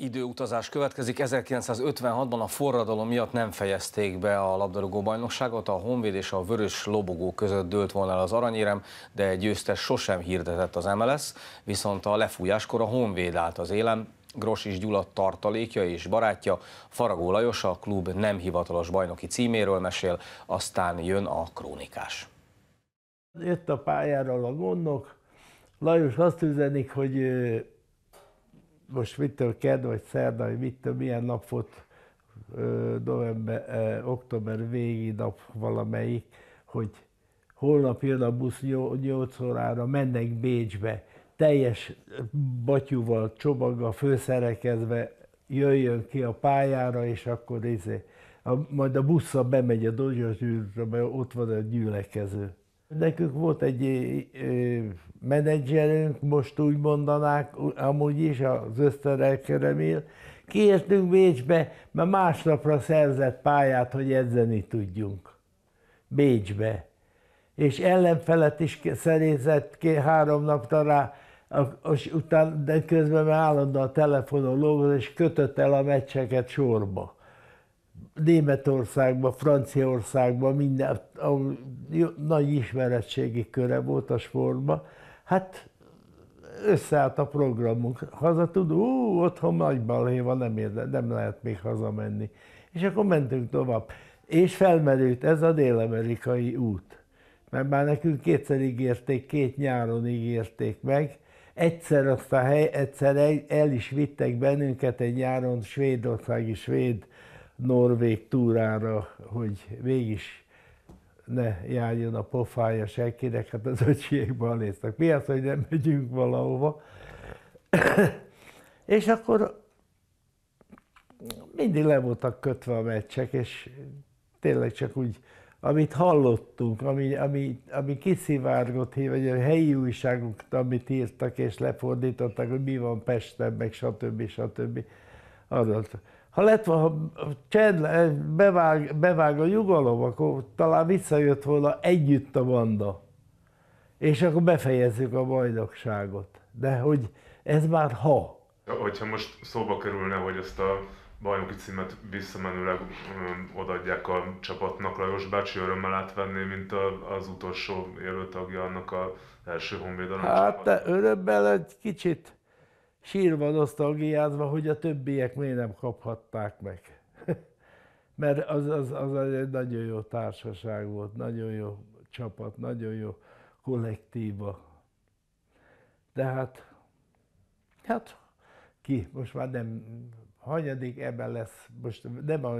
időutazás következik. 1956-ban a forradalom miatt nem fejezték be a labdarúgó bajnokságot, a Honvéd és a Vörös Lobogó között dőlt volna el az aranyérem, de győztes sosem hirdetett az MLS, viszont a lefújáskor a Honvéd állt az élem, is Gyula tartalékja és barátja, Faragó Lajos a klub nem hivatalos bajnoki címéről mesél, aztán jön a krónikás. Jött a pályáról a gondok, Lajos azt üzenik, hogy most mitől kedd, vagy szerda, vagy mitől milyen nap volt november, október végi nap valamelyik, hogy holnap jön a busz 8 órára, mennek Bécsbe, teljes batyúval, csomaggal főszerekezve jöjjön ki a pályára, és akkor izé, a, majd a busza bemegy a Dózsa ott van a gyülekező. Nekünk volt egy menedzserünk, most úgy mondanák, amúgy is az Öszterel Keremél. Kértünk Bécsbe, mert másnapra szerzett pályát, hogy edzeni tudjunk. Bécsbe. És ellenfelet is szerézett ki három nap rá, és utána, de közben már állandóan a telefonon dolgozott, és kötött el a meccseket sorba. Németországban, Franciaországban, minden, ahol nagy ismeretségi köre volt a sportban, hát összeállt a programunk. Haza tud, ú, otthon nagy balé van, nem, érde, nem lehet még hazamenni. És akkor mentünk tovább. És felmerült ez a dél-amerikai út. Mert már nekünk kétszer ígérték, két nyáron ígérték meg. Egyszer azt a hely, egyszer el is vittek bennünket egy nyáron svédországi svéd norvég túrára, hogy mégis ne járjon a pofája senkinek, hát az öcsiek néztek. Mi az, hogy nem megyünk valahova? és akkor mindig le voltak kötve a meccsek, és tényleg csak úgy, amit hallottunk, ami, ami, ami kiszivárgott, vagy a helyi újságok, amit írtak és lefordítottak, hogy mi van Pesten, meg stb. stb. stb. Arra ha lett volna, ha csend, bevág, bevág a nyugalom, akkor talán visszajött volna együtt a banda. És akkor befejezzük a bajnokságot. De hogy ez már ha. Hogyha most szóba kerülne, hogy ezt a bajnoki címet visszamenőleg um, odaadják a csapatnak, Lajos bácsi örömmel átvenné, mint a, az utolsó tagja annak a első honvédelem Hát, te örömmel egy kicsit sírva nosztalgiázva, hogy a többiek miért nem kaphatták meg. Mert az, az, az egy nagyon jó társaság volt, nagyon jó csapat, nagyon jó kollektíva. De hát, hát ki, most már nem hanyadik ebben lesz, most nem a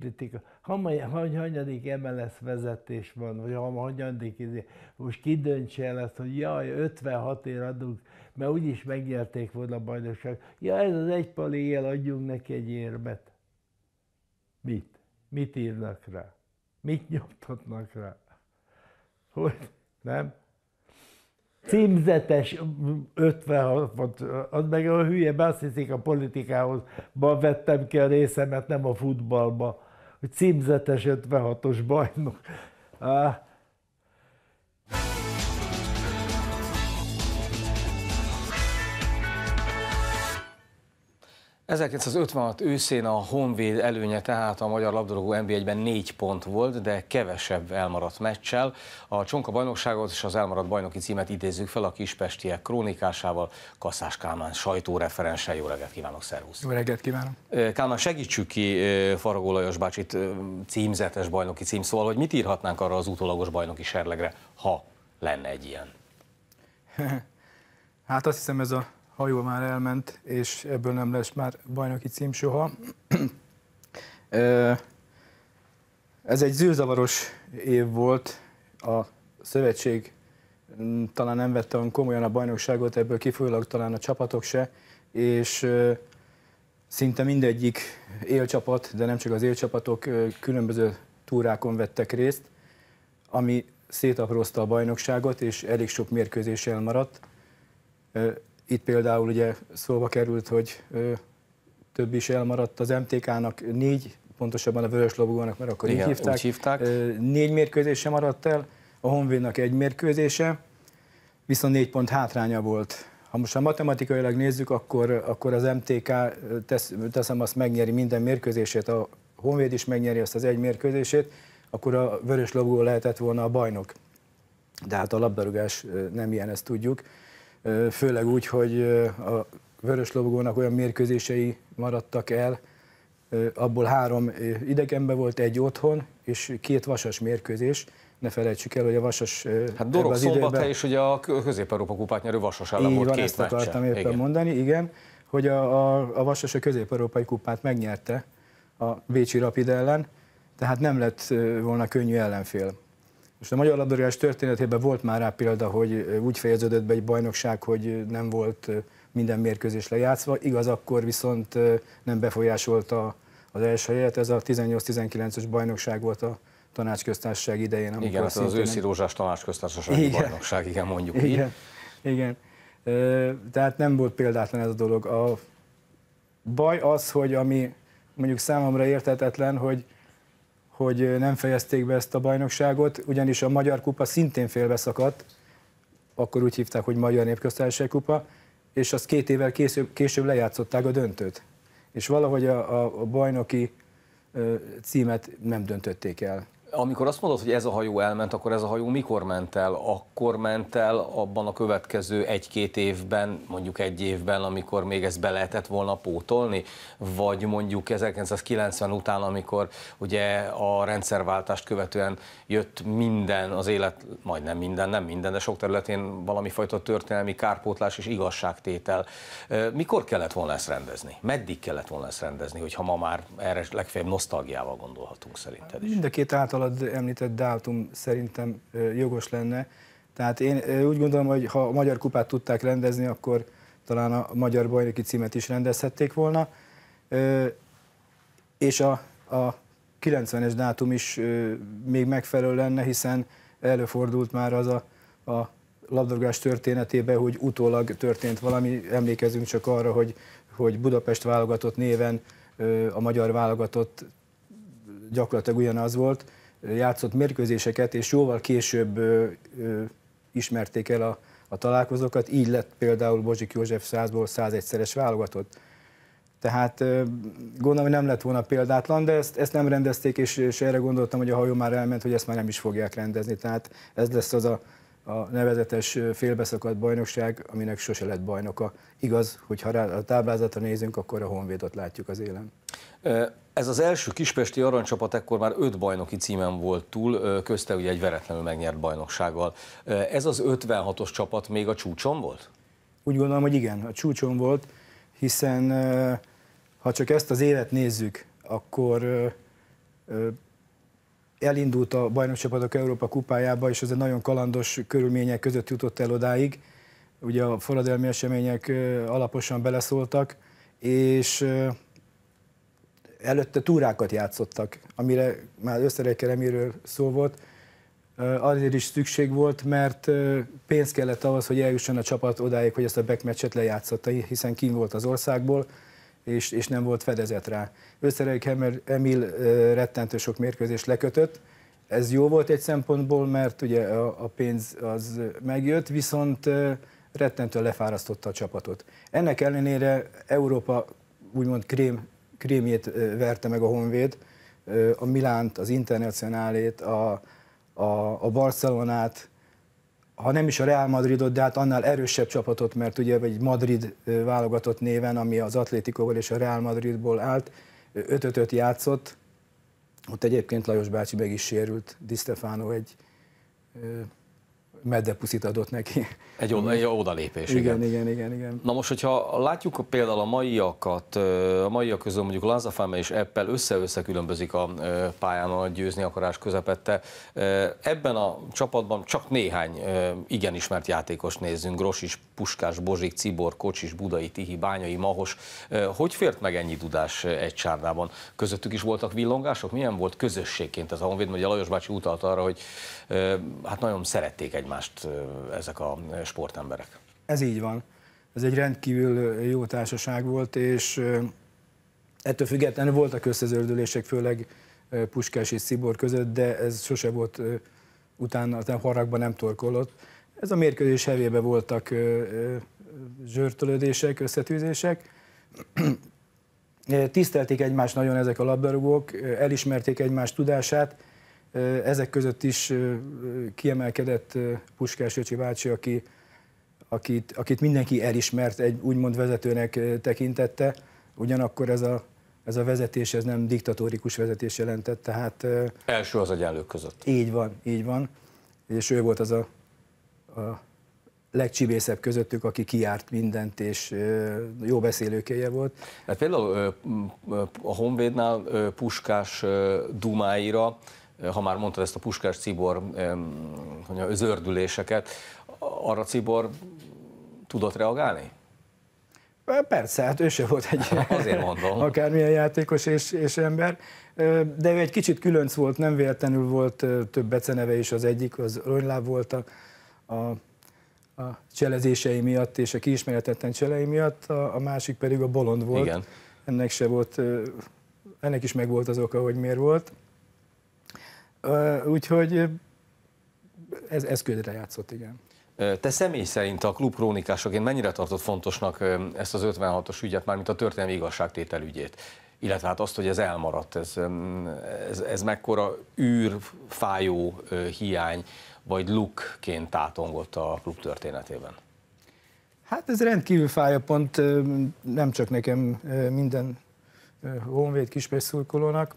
kritika. Hanyadik MLS vezetés van, vagy hanyadik, izé, most kidöntse el ezt, hogy jaj, 56 ér adunk, mert úgyis megnyerték volna a bajnokság. Ja, ez az egy pal éjjel adjunk neki egy érmet. Mit? Mit írnak rá? Mit nyomtatnak rá? Hogy? Nem? címzetes 56, az meg a hülye, azt hiszik a politikához, ma vettem ki a részemet, nem a futballba hogy címzetes 56-os bajnok. 1956 őszén a Honvéd előnye tehát a magyar labdarúgó NB1-ben négy pont volt, de kevesebb elmaradt meccsel. A Csonka bajnokságot és az elmaradt bajnoki címet idézzük fel a kispestiek krónikásával, Kasszás Kálmán sajtóreferenssel. Jó reggelt kívánok, szervusz! Jó reggelt kívánok! Kálmán, segítsük ki Faragó Lajos bácsit címzetes bajnoki cím, szóval, hogy mit írhatnánk arra az utólagos bajnoki serlegre, ha lenne egy ilyen? Hát azt hiszem ez a hajó már elment, és ebből nem lesz már bajnoki cím soha. Ez egy zűrzavaros év volt, a szövetség mm, talán nem vette olyan komolyan a bajnokságot, ebből kifolyólag talán a csapatok se, és szinte mindegyik élcsapat, de nem csak az élcsapatok különböző túrákon vettek részt, ami szétaprózta a bajnokságot, és elég sok mérkőzés elmaradt. Itt például ugye szóba került, hogy ö, több is elmaradt az MTK-nak négy, pontosabban a Vörös Lobogónak, mert akkor Igen, így hívták. Úgy hívták. Ö, négy mérkőzése maradt el, a Honvédnak egy mérkőzése, viszont négy pont hátránya volt. Ha most a matematikailag nézzük, akkor, akkor az MTK, tesz, teszem azt, megnyeri minden mérkőzését, a Honvéd is megnyeri azt az egy mérkőzését, akkor a Vörös Lobogó lehetett volna a bajnok. De hát a labdarúgás nem ilyen, ezt tudjuk főleg úgy, hogy a Vörös Lobogónak olyan mérkőzései maradtak el, abból három idegenben volt, egy otthon, és két vasas mérkőzés, ne felejtsük el, hogy a Vasas Hát Dorog az időben, és ugye a Közép-Európa kupát nyerő Vasas ellen volt van, két ezt akartam éppen igen. mondani, igen, hogy a, a, a Vasas a Közép-Európai kupát megnyerte a Bécsi Rapid ellen, tehát nem lett volna könnyű ellenfél. Most a magyar labdarúgás történetében volt már rá példa, hogy úgy fejeződött be egy bajnokság, hogy nem volt minden mérkőzés lejátszva. Igaz, akkor viszont nem befolyásolta az első helyet. Ez a 18-19-es bajnokság volt a tanácsköztársaság idején. Amikor igen, az őszi rózsás tanácsköztársasági igen. bajnokság, igen, mondjuk igen. így. Igen, tehát nem volt példátlan ez a dolog. A baj az, hogy ami mondjuk számomra értetetlen, hogy hogy nem fejezték be ezt a bajnokságot, ugyanis a Magyar Kupa szintén félbeszakadt, akkor úgy hívták, hogy Magyar Népköztársaság Kupa, és azt két évvel később, később lejátszották a döntőt. És valahogy a, a, a bajnoki ö, címet nem döntötték el. Amikor azt mondod, hogy ez a hajó elment, akkor ez a hajó mikor ment el? Akkor ment el abban a következő egy-két évben, mondjuk egy évben, amikor még ezt be lehetett volna pótolni? Vagy mondjuk 1990 után, amikor ugye a rendszerváltást követően jött minden az élet, majdnem minden, nem minden, de sok területén valami fajta történelmi kárpótlás és igazságtétel. Mikor kellett volna ezt rendezni? Meddig kellett volna ezt rendezni, hogyha ma már erre legfeljebb nosztalgiával gondolhatunk szerinted is? Mind a két által általad említett dátum szerintem jogos lenne. Tehát én úgy gondolom, hogy ha a magyar kupát tudták rendezni, akkor talán a magyar bajnoki címet is rendezhették volna. És a, a 90-es dátum is még megfelelő lenne, hiszen előfordult már az a, a labdarúgás történetében, hogy utólag történt valami, emlékezünk csak arra, hogy, hogy Budapest válogatott néven a magyar válogatott gyakorlatilag ugyanaz volt, játszott mérkőzéseket, és jóval később ö, ö, ismerték el a, a találkozókat, így lett például Bozsik József 100-ból 101-szeres válogatott. Tehát ö, gondolom, hogy nem lett volna példátlan, de ezt, ezt nem rendezték, és, és erre gondoltam, hogy a hajó már elment, hogy ezt már nem is fogják rendezni. Tehát ez lesz az a a nevezetes félbeszakadt bajnokság, aminek sose lett bajnoka. Igaz, hogy ha a táblázatra nézünk, akkor a Honvédot látjuk az élen. Ez az első kispesti aranycsapat ekkor már öt bajnoki címen volt túl, közte ugye egy veretlenül megnyert bajnoksággal. Ez az 56-os csapat még a csúcson volt? Úgy gondolom, hogy igen, a csúcson volt, hiszen ha csak ezt az évet nézzük, akkor elindult a bajnokcsapatok Európa kupájába, és ez egy nagyon kalandos körülmények között jutott el odáig. Ugye a forradalmi események alaposan beleszóltak, és előtte túrákat játszottak, amire már összerekkel emiről szó volt, azért is szükség volt, mert pénz kellett ahhoz, hogy eljusson a csapat odáig, hogy ezt a backmatchet lejátszotta, hiszen kín volt az országból, és, és nem volt fedezet rá. Összerejük hát, Emil rettentő sok mérkőzést lekötött, ez jó volt egy szempontból, mert ugye a, a pénz az megjött, viszont rettentően lefárasztotta a csapatot. Ennek ellenére Európa úgymond krém, krémjét verte meg a Honvéd, a Milánt, az Internacionálét, a, a, a Barcelonát, ha nem is a Real Madridot, de hát annál erősebb csapatot, mert ugye egy Madrid válogatott néven, ami az Atlétikóval és a Real Madridból állt, 5 játszott, ott egyébként Lajos bácsi meg is sérült, Di Stefano egy meddepuszit adott neki. Egy, oda, egy odalépés, igen. igen. Igen, igen, igen. Na most, hogyha látjuk például a maiakat, a maiak közül mondjuk Lanzafame és Eppel össze-össze különbözik a pályán a győzni akarás közepette. Ebben a csapatban csak néhány igen ismert játékos nézzünk. Grosis, Puskás, Bozsik, Cibor, Kocsis, Budai, Tihi, Bányai, Mahos. Hogy fért meg ennyi tudás egy csárdában? Közöttük is voltak villongások? Milyen volt közösségként ez a Honvéd? a Lajos bácsi utalta arra, hogy hát nagyon szerették egymást egymást ezek a sportemberek. Ez így van. Ez egy rendkívül jó társaság volt, és ettől függetlenül voltak összezördülések, főleg Puskás és Szibor között, de ez sose volt utána, a haragban nem torkolott. Ez a mérkőzés hevébe voltak zsörtölődések, összetűzések. Tisztelték egymást nagyon ezek a labdarúgók, elismerték egymás tudását, ezek között is kiemelkedett Puskás Jöcsi bácsi, aki, akit, akit mindenki elismert, egy úgymond vezetőnek tekintette, ugyanakkor ez a, ez a vezetés ez nem diktatórikus vezetés jelentett, tehát... Első az egyenlők között. Így van, így van, és ő volt az a, a legcsibészebb közöttük, aki kiárt mindent, és jó beszélőkéje volt. Hát például a Honvédnál Puskás dumáira ha már mondtad ezt a puskás cibor ördüléseket, arra cibor tudott reagálni? Persze, hát ő sem volt egy Azért mondom. akármilyen játékos és, és ember, de ő egy kicsit különc volt, nem véletlenül volt több beceneve is az egyik, az Ronyláv volt a, a, a cselezései miatt és a kiismeretetlen cselei miatt, a, a másik pedig a bolond volt. Igen. Ennek se volt, ennek is megvolt az oka, hogy miért volt. Úgyhogy ez, ez ködre játszott, igen. Te személy szerint a klub krónikásoként mennyire tartott fontosnak ezt az 56-os ügyet, mármint a történelmi igazságtétel ügyét? Illetve hát azt, hogy ez elmaradt, ez, ez, ez mekkora űr, fájó hiány, vagy lukként tátongott a klub történetében? Hát ez rendkívül fájó pont, nem csak nekem, minden Honvéd kispészurkolónak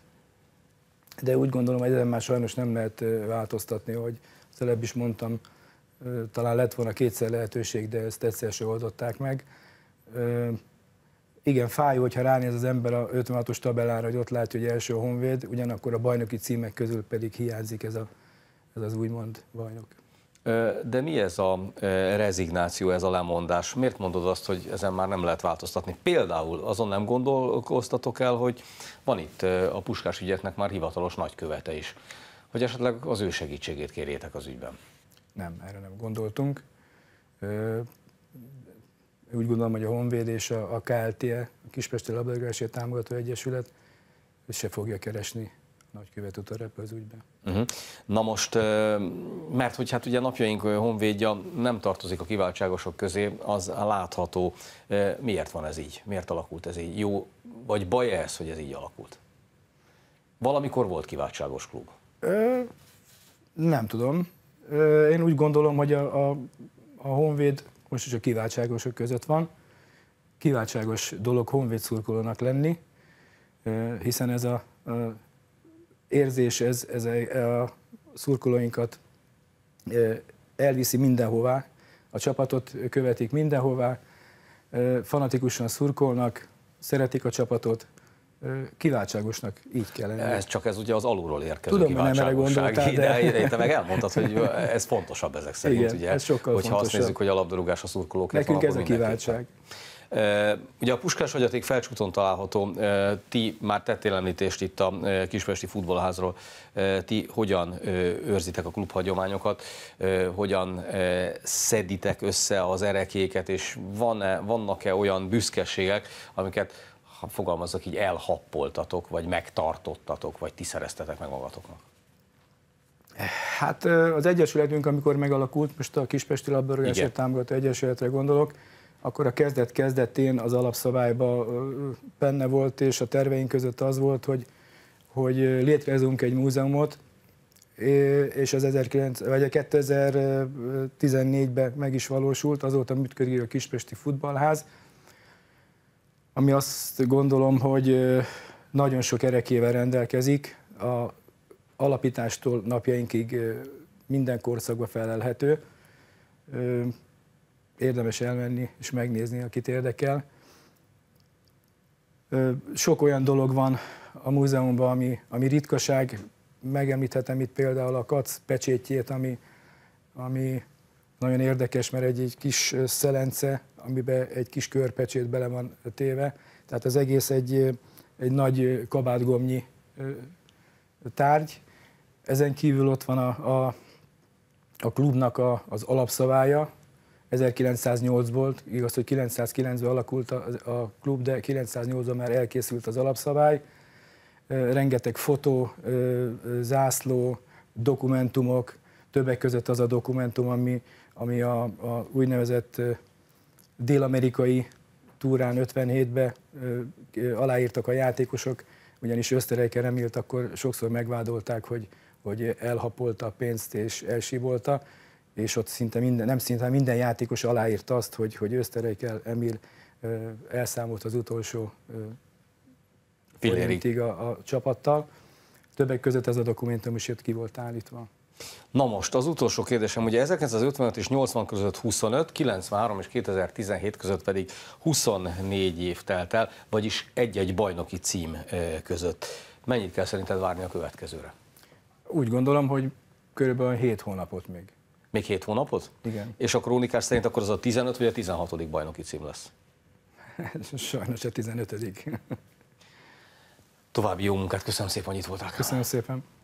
de úgy gondolom, hogy ezen már sajnos nem lehet változtatni, hogy az előbb is mondtam, talán lett volna kétszer lehetőség, de ezt egyszer sem oldották meg. Igen, fájó, hogyha ránéz az ember a 56-os tabellára, hogy ott látja, hogy első a Honvéd, ugyanakkor a bajnoki címek közül pedig hiányzik ez, a, ez az úgymond bajnok. De mi ez a rezignáció, ez a lemondás? Miért mondod azt, hogy ezen már nem lehet változtatni? Például azon nem gondolkoztatok el, hogy van itt a puskás ügyeknek már hivatalos nagykövete is, hogy esetleg az ő segítségét kérjétek az ügyben? Nem, erre nem gondoltunk. Úgy gondolom, hogy a Honvéd és a KLT, e, a Kispesti Labdarúgásért Támogató Egyesület se fogja keresni nagykövet utarep az ügyben. Uh-huh. Mhm. Na most, mert hogy hát ugye napjaink honvédja nem tartozik a kiváltságosok közé, az látható. Miért van ez így? Miért alakult ez így? Jó vagy baj -e ez, hogy ez így alakult? Valamikor volt kiváltságos klub? Ö, nem tudom. Ö, én úgy gondolom, hogy a, a, a honvéd most is a kiváltságosok között van. Kiváltságos dolog honvéd szurkolónak lenni, hiszen ez a, a érzés, ez, ez a szurkolóinkat elviszi mindenhová, a csapatot követik mindenhová, fanatikusan szurkolnak, szeretik a csapatot, kiváltságosnak így kellene. Ez csak ez ugye az alulról érkező Tudom, hogy Nem erre de... de... Te meg elmondtad, hogy ez fontosabb ezek szerint, Igen, ugye? Ez sokkal hogyha fontosabb. azt nézzük, hogy a labdarúgás a szurkolók. Nekünk ez a kiváltság. Mindenképpen. Ugye a Puskás hagyaték felcsúton található, ti már tettél említést itt a Kispesti futballházról, ti hogyan őrzitek a klubhagyományokat, hogyan szeditek össze az erekéket, és van-e, vannak-e olyan büszkeségek, amiket ha fogalmazok így, elhappoltatok, vagy megtartottatok, vagy ti szereztetek meg magatoknak? Hát az Egyesületünk, amikor megalakult, most a Kispesti Labdarúgás Támogató Egyesületre gondolok, akkor a kezdet-kezdetén az alapszabályban benne volt, és a terveink között az volt, hogy, hogy létrehozunk egy múzeumot, és az 19, vagy a 2014-ben meg is valósult, azóta működik a Kispesti Futballház, ami azt gondolom, hogy nagyon sok erekével rendelkezik, a alapítástól napjainkig minden korszakba felelhető érdemes elmenni és megnézni, akit érdekel. Sok olyan dolog van a múzeumban, ami, ami ritkaság. Megemlíthetem itt például a kac pecsétjét, ami, ami nagyon érdekes, mert egy, egy kis szelence, amiben egy kis körpecsét bele van téve. Tehát az egész egy, egy nagy kabátgomnyi tárgy. Ezen kívül ott van a, a, a klubnak a, az alapszavája, 1908 volt, igaz, hogy 909-ben alakult a, a klub, de 908-ban már elkészült az alapszabály. Rengeteg fotó, zászló, dokumentumok, többek között az a dokumentum, ami, ami a, a úgynevezett dél-amerikai túrán 57-ben aláírtak a játékosok, ugyanis Öszterejken remélt, akkor sokszor megvádolták, hogy, hogy elhapolta a pénzt és elsibolta és ott szinte minden, nem szinte minden játékos aláírta azt, hogy, hogy Öszterejk el, Emil elszámolt az utolsó forintig a, a csapattal. Többek között ez a dokumentum is jött ki volt állítva. Na most, az utolsó kérdésem, ugye 1955 és 80 között 25, 93 és 2017 között pedig 24 év telt el, vagyis egy-egy bajnoki cím között. Mennyit kell szerinted várni a következőre? Úgy gondolom, hogy körülbelül 7 hónapot még. Még 7 hónapot? Igen. És a krónikás szerint akkor az a 15 vagy a 16. bajnoki cím lesz? Sajnos a 15. További jó munkát, köszönöm szépen, hogy itt voltál. Köszönöm szépen.